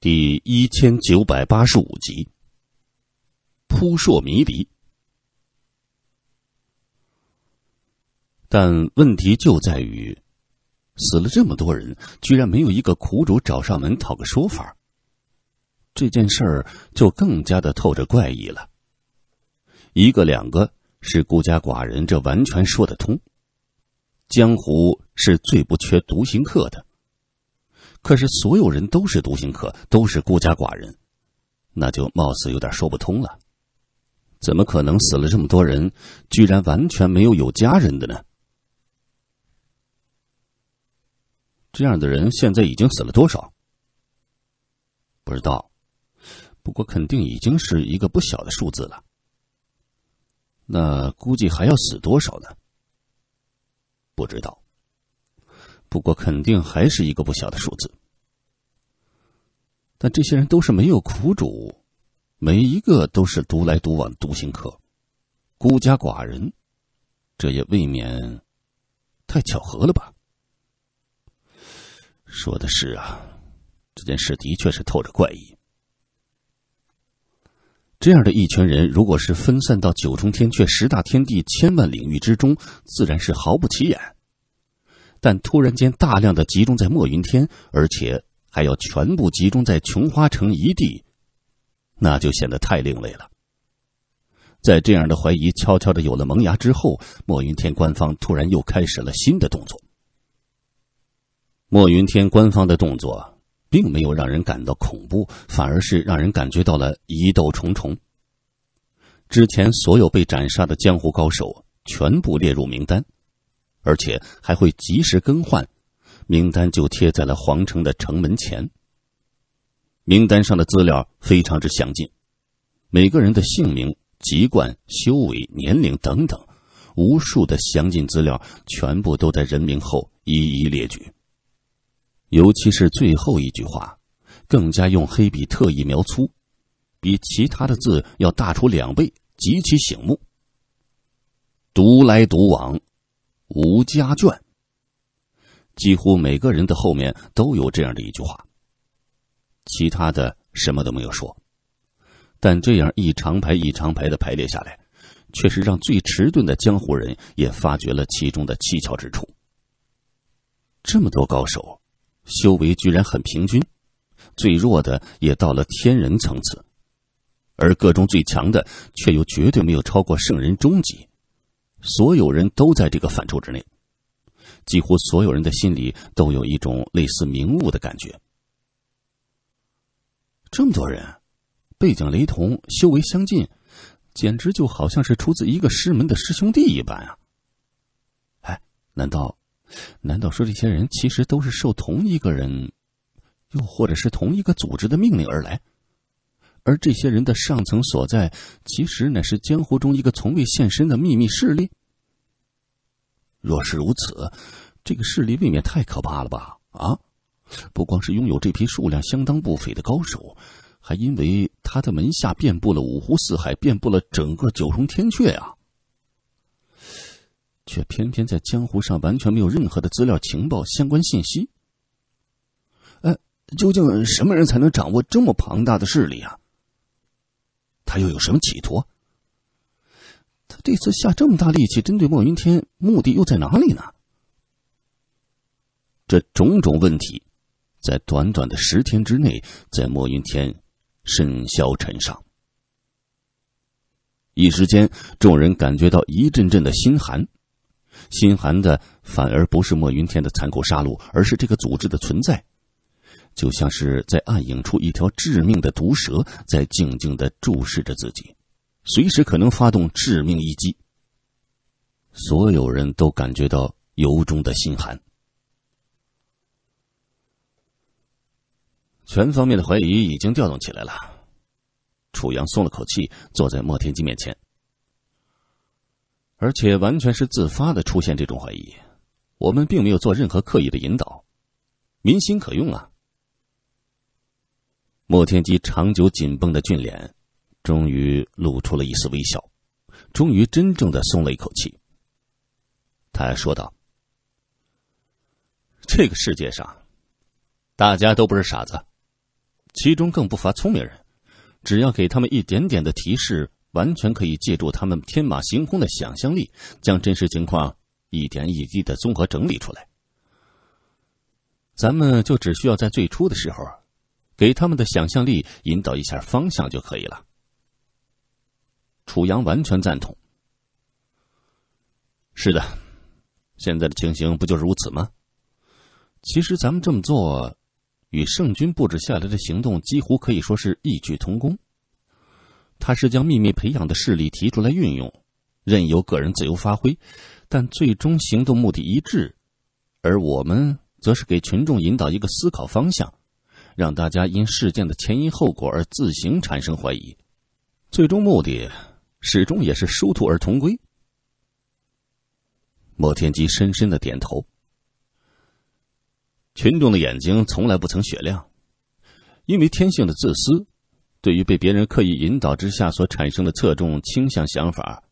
第一千九百八十五集。扑朔迷离，但问题就在于，死了这么多人，居然没有一个苦主找上门讨个说法。这件事儿就更加的透着怪异了。一个两个是孤家寡人，这完全说得通。江湖是最不缺独行客的。可是所有人都是独行客，都是孤家寡人，那就貌似有点说不通了。怎么可能死了这么多人，居然完全没有有家人的呢？这样的人现在已经死了多少？不知道，不过肯定已经是一个不小的数字了。那估计还要死多少呢？不知道。不过，肯定还是一个不小的数字。但这些人都是没有苦主，每一个都是独来独往、独行客，孤家寡人，这也未免太巧合了吧？说的是啊，这件事的确是透着怪异。这样的一群人，如果是分散到九重天、却十大天地、千万领域之中，自然是毫不起眼。但突然间，大量的集中在墨云天，而且还要全部集中在琼花城一地，那就显得太另类了。在这样的怀疑悄悄的有了萌芽之后，墨云天官方突然又开始了新的动作。墨云天官方的动作并没有让人感到恐怖，反而是让人感觉到了疑窦重重。之前所有被斩杀的江湖高手全部列入名单。而且还会及时更换，名单就贴在了皇城的城门前。名单上的资料非常之详尽，每个人的姓名、籍贯、修为、年龄等等，无数的详尽资料全部都在人名后一一列举。尤其是最后一句话，更加用黑笔特意描粗，比其他的字要大出两倍，极其醒目。独来独往。无家眷。几乎每个人的后面都有这样的一句话，其他的什么都没有说。但这样一长排一长排的排列下来，却是让最迟钝的江湖人也发觉了其中的蹊跷之处。这么多高手，修为居然很平均，最弱的也到了天人层次，而个中最强的却又绝对没有超过圣人中级。所有人都在这个范畴之内，几乎所有人的心里都有一种类似明悟的感觉。这么多人，背景雷同，修为相近，简直就好像是出自一个师门的师兄弟一般啊！哎，难道，难道说这些人其实都是受同一个人，又或者是同一个组织的命令而来？而这些人的上层所在，其实乃是江湖中一个从未现身的秘密势力。若是如此，这个势力未免太可怕了吧？啊！不光是拥有这批数量相当不菲的高手，还因为他的门下遍布了五湖四海，遍布了整个九重天阙啊！却偏偏在江湖上完全没有任何的资料、情报、相关信息。哎，究竟什么人才能掌握这么庞大的势力啊？他又有什么企图？他这次下这么大力气针对莫云天，目的又在哪里呢？这种种问题，在短短的十天之内，在莫云天甚消尘上，一时间，众人感觉到一阵阵的心寒。心寒的反而不是莫云天的残酷杀戮，而是这个组织的存在。就像是在暗影处，一条致命的毒蛇在静静的注视着自己，随时可能发动致命一击。所有人都感觉到由衷的心寒。全方面的怀疑已经调动起来了，楚阳松了口气，坐在莫天机面前。而且完全是自发的出现这种怀疑，我们并没有做任何刻意的引导，民心可用啊。莫天机长久紧绷的俊脸，终于露出了一丝微笑，终于真正的松了一口气。他说道：“这个世界上，大家都不是傻子，其中更不乏聪明人。只要给他们一点点的提示，完全可以借助他们天马行空的想象力，将真实情况一点一滴的综合整理出来。咱们就只需要在最初的时候。”给他们的想象力引导一下方向就可以了。楚阳完全赞同。是的，现在的情形不就是如此吗？其实咱们这么做，与圣君布置下来的行动几乎可以说是异曲同工。他是将秘密培养的势力提出来运用，任由个人自由发挥，但最终行动目的一致；而我们则是给群众引导一个思考方向。让大家因事件的前因后果而自行产生怀疑，最终目的始终也是殊途而同归。莫天机深深的点头。群众的眼睛从来不曾雪亮，因为天性的自私，对于被别人刻意引导之下所产生的侧重倾向想法，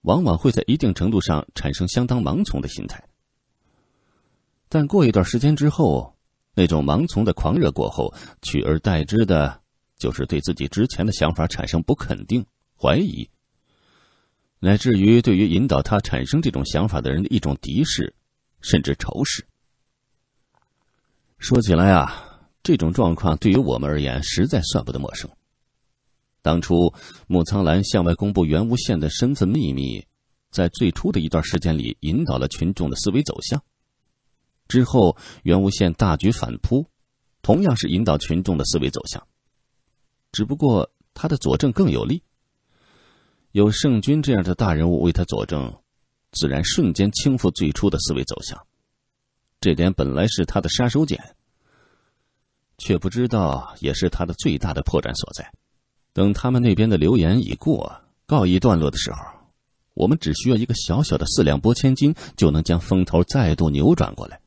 往往会在一定程度上产生相当盲从的心态。但过一段时间之后。那种盲从的狂热过后，取而代之的，就是对自己之前的想法产生不肯定、怀疑，乃至于对于引导他产生这种想法的人的一种敌视，甚至仇视。说起来啊，这种状况对于我们而言，实在算不得陌生。当初，穆苍兰向外公布袁无羡的身份秘密，在最初的一段时间里，引导了群众的思维走向。之后，袁无羡大举反扑，同样是引导群众的思维走向，只不过他的佐证更有利。有圣君这样的大人物为他佐证，自然瞬间倾覆最初的思维走向。这点本来是他的杀手锏，却不知道也是他的最大的破绽所在。等他们那边的流言已过，告一段落的时候，我们只需要一个小小的四两拨千斤，就能将风头再度扭转过来。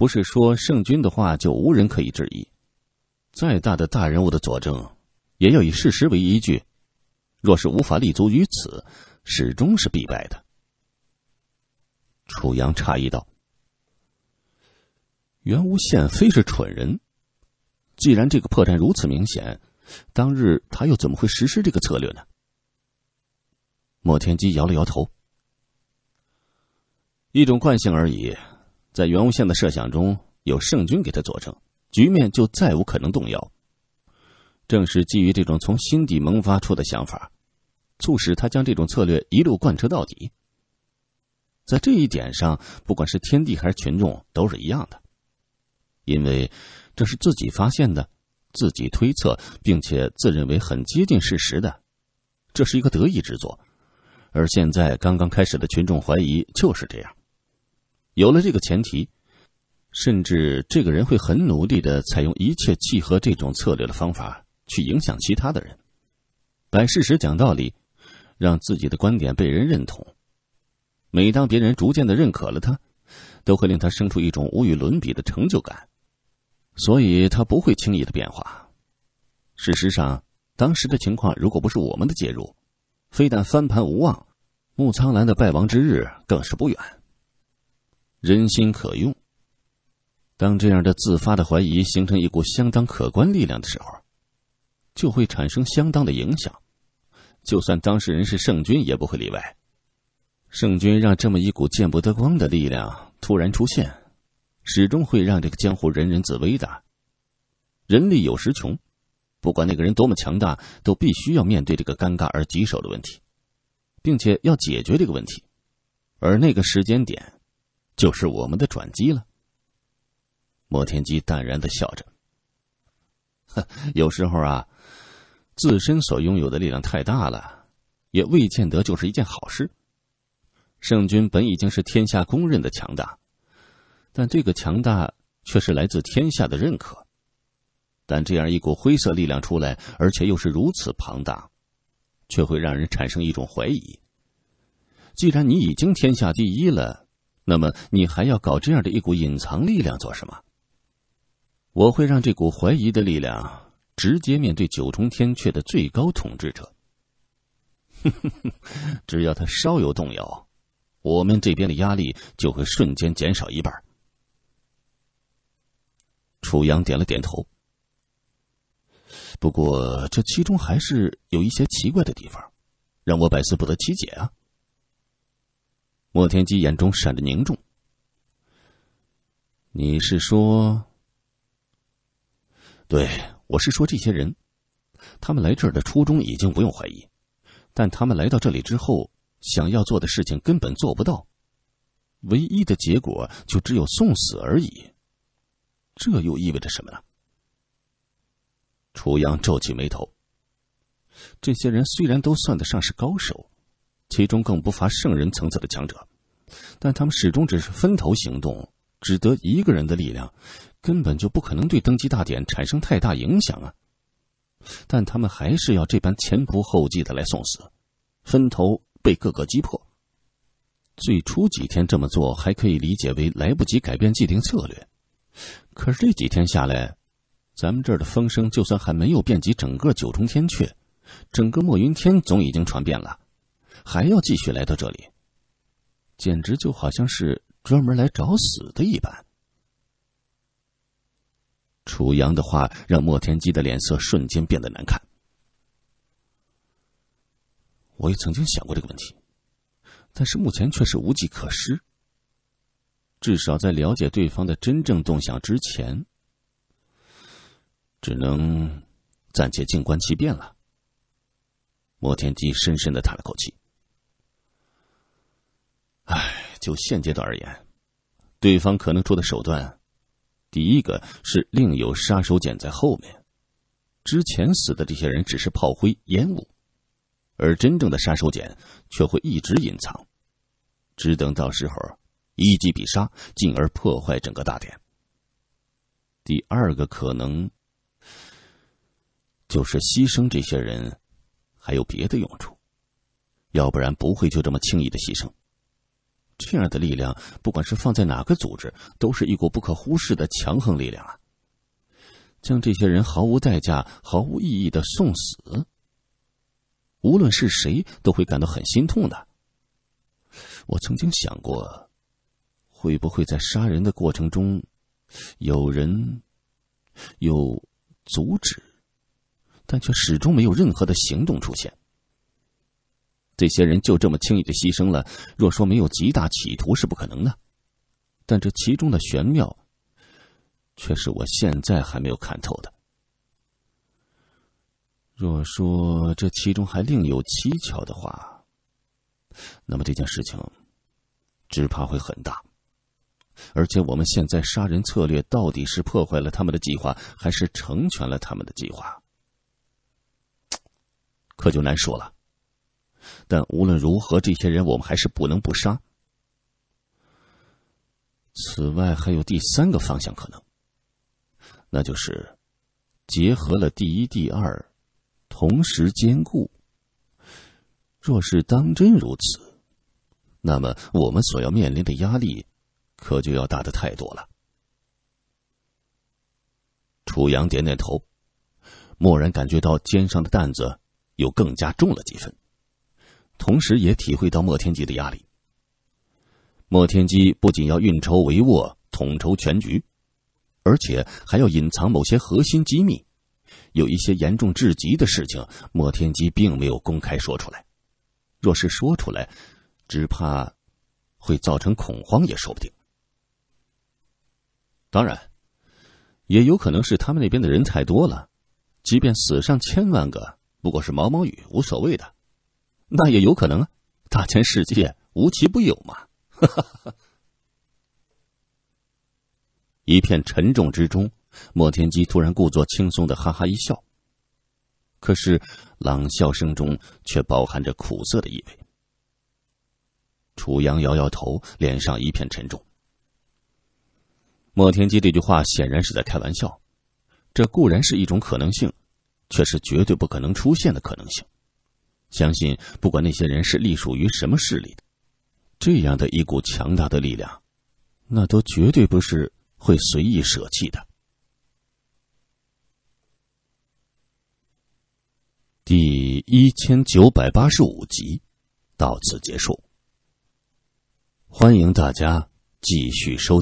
不是说圣君的话就无人可以质疑，再大的大人物的佐证，也要以事实为依据。若是无法立足于此，始终是必败的。楚阳诧异道：“元无羡非是蠢人，既然这个破绽如此明显，当日他又怎么会实施这个策略呢？”莫天机摇了摇头：“一种惯性而已。”在袁无相的设想中，有圣君给他作证，局面就再无可能动摇。正是基于这种从心底萌发出的想法，促使他将这种策略一路贯彻到底。在这一点上，不管是天地还是群众，都是一样的，因为这是自己发现的、自己推测，并且自认为很接近事实的，这是一个得意之作。而现在刚刚开始的群众怀疑就是这样。有了这个前提，甚至这个人会很努力的采用一切契合这种策略的方法去影响其他的人，摆事实讲道理，让自己的观点被人认同。每当别人逐渐的认可了他，都会令他生出一种无与伦比的成就感，所以他不会轻易的变化。事实上，当时的情况如果不是我们的介入，非但翻盘无望，木苍兰的败亡之日更是不远。人心可用。当这样的自发的怀疑形成一股相当可观力量的时候，就会产生相当的影响。就算当事人是圣君，也不会例外。圣君让这么一股见不得光的力量突然出现，始终会让这个江湖人人自危的。人力有时穷，不管那个人多么强大，都必须要面对这个尴尬而棘手的问题，并且要解决这个问题。而那个时间点。就是我们的转机了。莫天机淡然的笑着。有时候啊，自身所拥有的力量太大了，也未见得就是一件好事。圣君本已经是天下公认的强大，但这个强大却是来自天下的认可。但这样一股灰色力量出来，而且又是如此庞大，却会让人产生一种怀疑。既然你已经天下第一了。那么你还要搞这样的一股隐藏力量做什么？我会让这股怀疑的力量直接面对九重天阙的最高统治者。只要他稍有动摇，我们这边的压力就会瞬间减少一半。楚阳点了点头。不过这其中还是有一些奇怪的地方，让我百思不得其解啊。莫天基眼中闪着凝重。你是说？对，我是说这些人，他们来这儿的初衷已经不用怀疑，但他们来到这里之后，想要做的事情根本做不到，唯一的结果就只有送死而已。这又意味着什么呢？楚阳皱起眉头。这些人虽然都算得上是高手。其中更不乏圣人层次的强者，但他们始终只是分头行动，只得一个人的力量，根本就不可能对登基大典产生太大影响啊！但他们还是要这般前仆后继的来送死，分头被各个击破。最初几天这么做还可以理解为来不及改变既定策略，可是这几天下来，咱们这儿的风声就算还没有遍及整个九重天阙，整个墨云天总已经传遍了。还要继续来到这里，简直就好像是专门来找死的一般。楚阳的话让莫天机的脸色瞬间变得难看。我也曾经想过这个问题，但是目前却是无计可施。至少在了解对方的真正动向之前，只能暂且静观其变了。莫天机深深的叹了口气。唉，就现阶段而言，对方可能出的手段，第一个是另有杀手锏在后面。之前死的这些人只是炮灰、烟雾，而真正的杀手锏却会一直隐藏，只等到时候一击必杀，进而破坏整个大典。第二个可能，就是牺牲这些人还有别的用处，要不然不会就这么轻易的牺牲。这样的力量，不管是放在哪个组织，都是一股不可忽视的强横力量啊！将这些人毫无代价、毫无意义的送死，无论是谁都会感到很心痛的。我曾经想过，会不会在杀人的过程中，有人有阻止，但却始终没有任何的行动出现。这些人就这么轻易的牺牲了，若说没有极大企图是不可能的，但这其中的玄妙，却是我现在还没有看透的。若说这其中还另有蹊跷的话，那么这件事情，只怕会很大。而且我们现在杀人策略到底是破坏了他们的计划，还是成全了他们的计划，可就难说了。但无论如何，这些人我们还是不能不杀。此外，还有第三个方向可能，那就是结合了第一、第二，同时兼顾。若是当真如此，那么我们所要面临的压力，可就要大的太多了。楚阳点点头，蓦然感觉到肩上的担子又更加重了几分。同时，也体会到莫天机的压力。莫天机不仅要运筹帷幄、统筹全局，而且还要隐藏某些核心机密。有一些严重至极的事情，莫天机并没有公开说出来。若是说出来，只怕会造成恐慌也说不定。当然，也有可能是他们那边的人太多了，即便死上千万个，不过是毛毛雨，无所谓的。那也有可能啊，大千世界无奇不有嘛！哈哈。一片沉重之中，莫天机突然故作轻松的哈哈一笑，可是朗笑声中却饱含着苦涩的意味。楚阳摇摇头，脸上一片沉重。莫天机这句话显然是在开玩笑，这固然是一种可能性，却是绝对不可能出现的可能性。相信，不管那些人是隶属于什么势力的，这样的一股强大的力量，那都绝对不是会随意舍弃的。第一千九百八十五集，到此结束。欢迎大家继续收。